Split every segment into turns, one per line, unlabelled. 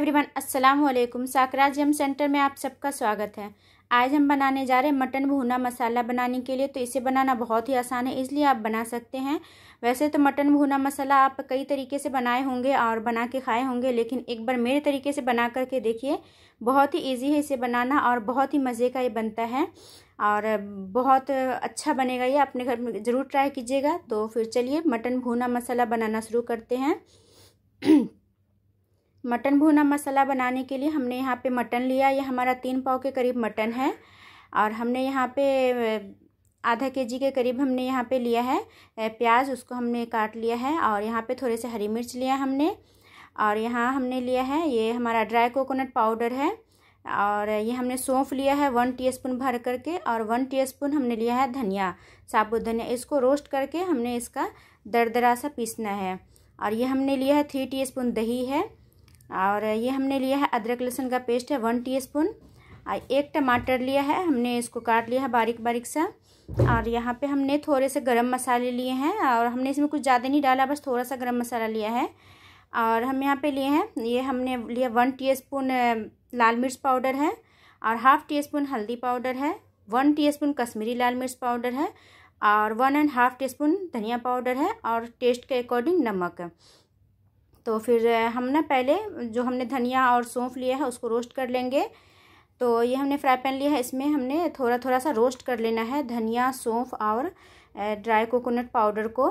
everyone अस्सलाम वालेकुम साकरा जम सेंटर में आप सबका स्वागत है आज हम बनाने जा रहे हैं मटन भुना मसाला बनाने के लिए तो इसे बनाना बहुत ही आसान है इसलिए आप बना सकते हैं वैसे तो मटन भुना मसाला आप कई तरीके से बनाए होंगे और बना के खाए होंगे लेकिन एक बार मेरे तरीके से बना करके देखिए बहुत ही ईजी है इसे बनाना और बहुत ही मज़े का ये बनता है और बहुत अच्छा बनेगा ये अपने घर में ज़रूर ट्राई कीजिएगा तो फिर चलिए मटन भुना मसाला बनाना शुरू करते हैं मटन भुना मसाला बनाने के लिए हमने यहाँ पे मटन लिया ये हमारा तीन पाव के करीब मटन है और हमने यहाँ पे आधा के जी के करीब हमने यहाँ पे लिया है प्याज उसको हमने काट लिया है और यहाँ पे थोड़े से हरी मिर्च लिया हमने और यहाँ हमने लिया है ये हमारा ड्राई कोकोनट पाउडर है और ये हमने सौंफ लिया है वन टीस्पून भर करके और वन टीस्पून हमने लिया है धनिया साबुत धनिया इसको रोस्ट करके हमने इसका दरा सा पीसना है और ये हमने लिया है थ्री टीस्पून दही है और ये हमने लिया है अदरक लहसुन का पेस्ट है वन टीस्पून और एक टमाटर लिया है हमने इसको काट लिया है बारीक बारीक सा और यहाँ पे हमने थोड़े से गरम मसाले लिए हैं और हमने इसमें कुछ ज़्यादा नहीं डाला बस थोड़ा सा गरम मसाला लिया है और हम यहाँ पे लिए हैं ये हमने लिया वन स्पून लाल मिर्च पाउडर है और हाफ़ टी स्पून हल्दी पाउडर है वन टी स्पून कश्मीरी लाल मिर्च पाउडर है और one and half teaspoon धनिया पाउडर है और टेस्ट के अकॉर्डिंग नमक तो फिर हम ना पहले जो हमने धनिया और सौंफ लिया है उसको रोस्ट कर लेंगे तो ये हमने फ्राई पैन लिया है इसमें हमने थोड़ा थोड़ा सा रोस्ट कर लेना है धनिया सौंफ और ड्राई कोकोनट पाउडर को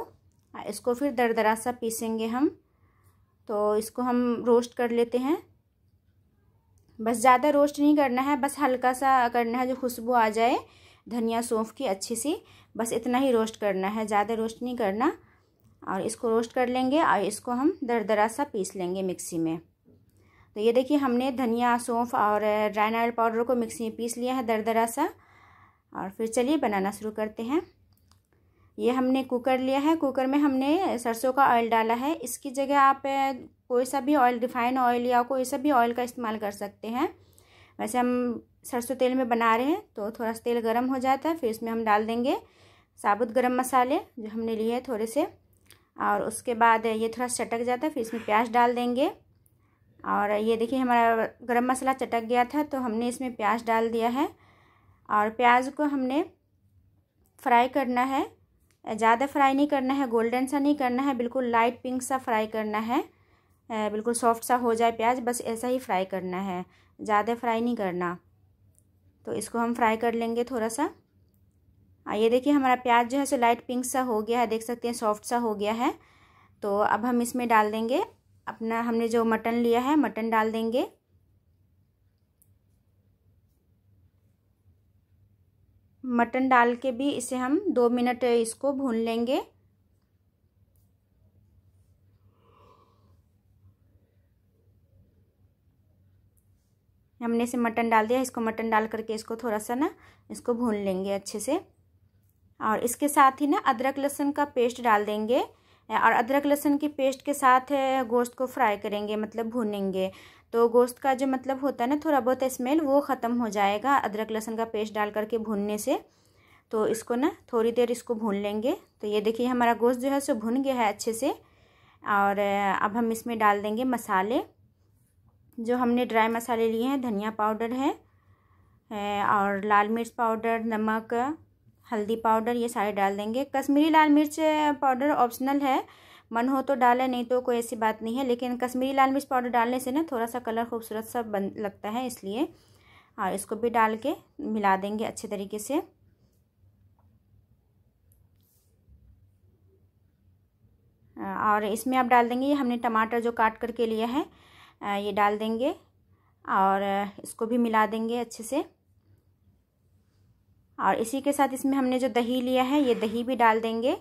इसको फिर दर दरा सा पीसेंगे हम तो इसको हम रोस्ट कर लेते हैं बस ज़्यादा रोस्ट नहीं करना है बस हल्का सा करना है जो खुशबू आ जाए धनिया सौंफ की अच्छी सी बस इतना ही रोस्ट करना है ज़्यादा रोस्ट नहीं करना और इसको रोस्ट कर लेंगे और इसको हम दरदरा सा पीस लेंगे मिक्सी में तो ये देखिए हमने धनिया सौंफ और ड्राई नारियल पाउडर को मिक्सी में पीस लिया है दरदरा सा और फिर चलिए बनाना शुरू करते हैं ये हमने कुकर लिया है कुकर में हमने सरसों का ऑयल डाला है इसकी जगह आप कोई सा भी ऑयल रिफाइन ऑयल या कोई सा भी ऑयल का इस्तेमाल कर सकते हैं वैसे हम सरसों तेल में बना रहे हैं तो थोड़ा सा तेल गर्म हो जाता है फिर इसमें हम डाल देंगे साबुत गरम मसाले जो हमने लिए हैं थोड़े से और उसके बाद ये थोड़ा चटक जाता है फिर इसमें प्याज डाल देंगे और ये देखिए हमारा गरम मसाला चटक गया था तो हमने इसमें प्याज डाल दिया है और प्याज को हमने फ्राई करना है ज़्यादा फ्राई नहीं करना है गोल्डन सा नहीं करना है बिल्कुल लाइट पिंक सा फ्राई करना है बिल्कुल सॉफ्ट सा हो जाए प्याज बस ऐसा ही फ्राई करना है ज़्यादा फ्राई नहीं करना तो इसको हम फ्राई कर लेंगे थोड़ा सा ये देखिए हमारा प्याज जो है सो लाइट पिंक सा हो गया है देख सकते हैं सॉफ्ट सा हो गया है तो अब हम इसमें डाल देंगे अपना हमने जो मटन लिया है मटन डाल देंगे मटन डाल के भी इसे हम दो मिनट इसको भून लेंगे हमने इसे मटन डाल दिया इसको मटन डाल करके इसको थोड़ा सा ना इसको भून लेंगे अच्छे से और इसके साथ ही ना अदरक लहसुन का पेस्ट डाल देंगे और अदरक लहसुन की पेस्ट के साथ गोश्त को फ्राई करेंगे मतलब भूनेंगे तो गोश्त का जो मतलब होता है ना थोड़ा बहुत स्मेल वो ख़त्म हो जाएगा अदरक लहसुन का पेस्ट डाल करके भूनने से तो इसको ना थोड़ी देर इसको भून लेंगे तो ये देखिए हमारा गोश्त जो है सो भुन गया है अच्छे से और अब हम इसमें डाल देंगे मसाले जो हमने ड्राई मसाले लिए हैं धनिया पाउडर है और लाल मिर्च पाउडर नमक हल्दी पाउडर ये सारे डाल देंगे कश्मीरी लाल मिर्च पाउडर ऑप्शनल है मन हो तो डालें नहीं तो कोई ऐसी बात नहीं है लेकिन कश्मीरी लाल मिर्च पाउडर डालने से ना थोड़ा सा कलर खूबसूरत सा बन लगता है इसलिए और इसको भी डाल के मिला देंगे अच्छे तरीके से और इसमें आप डाल देंगे ये हमने टमाटर जो काट करके लिया है ये डाल देंगे और इसको भी मिला देंगे अच्छे से और इसी के साथ इसमें हमने जो दही लिया है ये दही भी डाल देंगे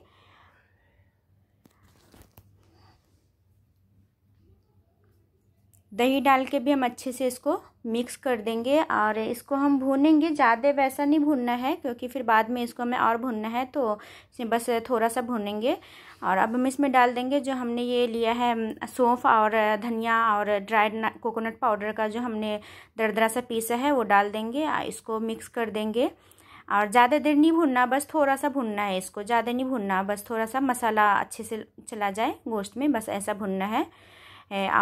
दही डाल के भी हम अच्छे से इसको मिक्स कर देंगे और इसको हम भूनेंगे ज़्यादा वैसा नहीं भूनना है क्योंकि फिर बाद में इसको हमें और भूनना है तो इसमें बस थोड़ा सा भूनेंगे और अब हम इसमें डाल देंगे जो हमने ये लिया है सौंफ और धनिया और ड्राइड कोकोनट पाउडर का जो हमने दरदरा सा पीसा है वो डाल देंगे इसको मिक्स कर देंगे और ज़्यादा देर नहीं भुनना बस थोड़ा सा भुनना है इसको ज़्यादा नहीं भुनना बस थोड़ा सा मसाला अच्छे से चला जाए गोश्त में बस ऐसा भुनना है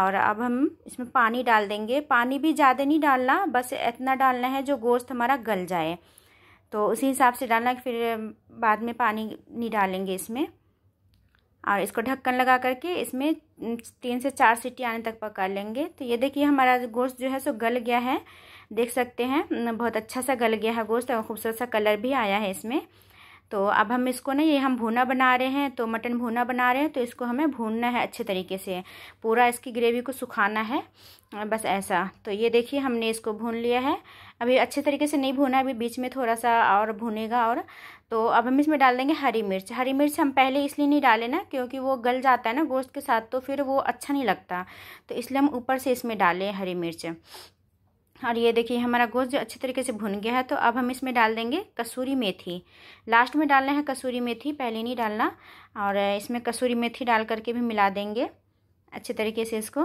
और अब हम इसमें पानी डाल देंगे पानी भी ज़्यादा नहीं डालना बस इतना डालना है जो गोश्त हमारा गल जाए तो उसी हिसाब से डालना फिर बाद में पानी नहीं डालेंगे इसमें और इसको ढक्कन लगा करके इसमें तीन से चार सीटी आने तक पका लेंगे तो ये देखिए हमारा गोश्त जो है सो गल गया है देख सकते हैं बहुत अच्छा सा गल गया है गोश्त और खूबसूरत सा कलर भी आया है इसमें तो अब हम इसको ना ये हम भुना बना रहे हैं तो मटन भुना बना रहे हैं तो इसको हमें भूनना है अच्छे तरीके से पूरा इसकी ग्रेवी को सुखाना है बस ऐसा तो ये देखिए हमने इसको भून लिया है अभी अच्छे तरीके से नहीं भूना अभी बीच में थोड़ा सा और भूनेगा और तो अब हम इसमें डाल देंगे हरी मिर्च हरी मिर्च हम पहले इसलिए नहीं डालें ना क्योंकि वो गल जाता है ना गोश्त के साथ तो फिर वो अच्छा नहीं लगता तो इसलिए हम ऊपर से इसमें डालें हरी मिर्च और ये देखिए हमारा गोश्त जो अच्छे तरीके से भुन गया है तो अब हम इसमें डाल देंगे कसूरी मेथी लास्ट में डालना है कसूरी मेथी पहले नहीं डालना और इसमें कसूरी मेथी डाल करके भी मिला देंगे अच्छे तरीके से इसको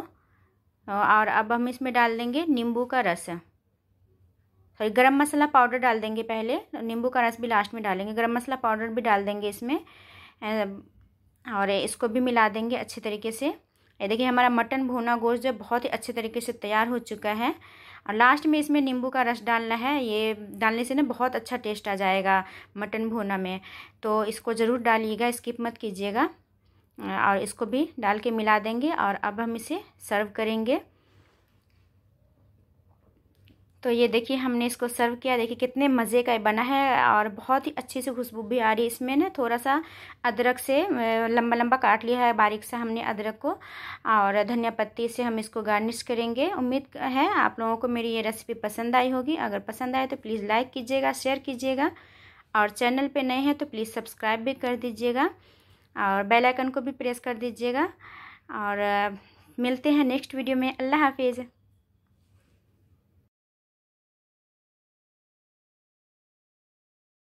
और अब हम इसमें डाल देंगे नींबू का रस सॉरी गरम मसाला पाउडर डाल देंगे पहले नींबू का रस भी लास्ट में डालेंगे गरम मसाला पाउडर भी डाल देंगे इसमें और इसको भी मिला देंगे अच्छे तरीके से ये देखिए हमारा मटन भुना गोश्त जो बहुत ही अच्छे तरीके से तैयार हो चुका है और लास्ट में इसमें नींबू का रस डालना है ये डालने से ना बहुत अच्छा टेस्ट आ जाएगा मटन भुना में तो इसको ज़रूर डालिएगा स्किप मत कीजिएगा और इसको भी डाल के मिला देंगे और अब हम इसे सर्व करेंगे तो ये देखिए हमने इसको सर्व किया देखिए कितने मज़े का बना है और बहुत ही अच्छी सी खुशबू भी आ रही है इसमें ना थोड़ा सा अदरक से लंबा लंबा काट लिया है बारीक सा हमने अदरक को और धनिया पत्ती से हम इसको गार्निश करेंगे उम्मीद है आप लोगों को मेरी ये रेसिपी पसंद आई होगी अगर पसंद आए तो प्लीज़ लाइक कीजिएगा शेयर कीजिएगा और चैनल पर नए हैं तो प्लीज़ सब्सक्राइब भी कर दीजिएगा और बेलाइकन को भी प्रेस कर दीजिएगा और मिलते हैं नेक्स्ट वीडियो में अल्लाह हाफिज़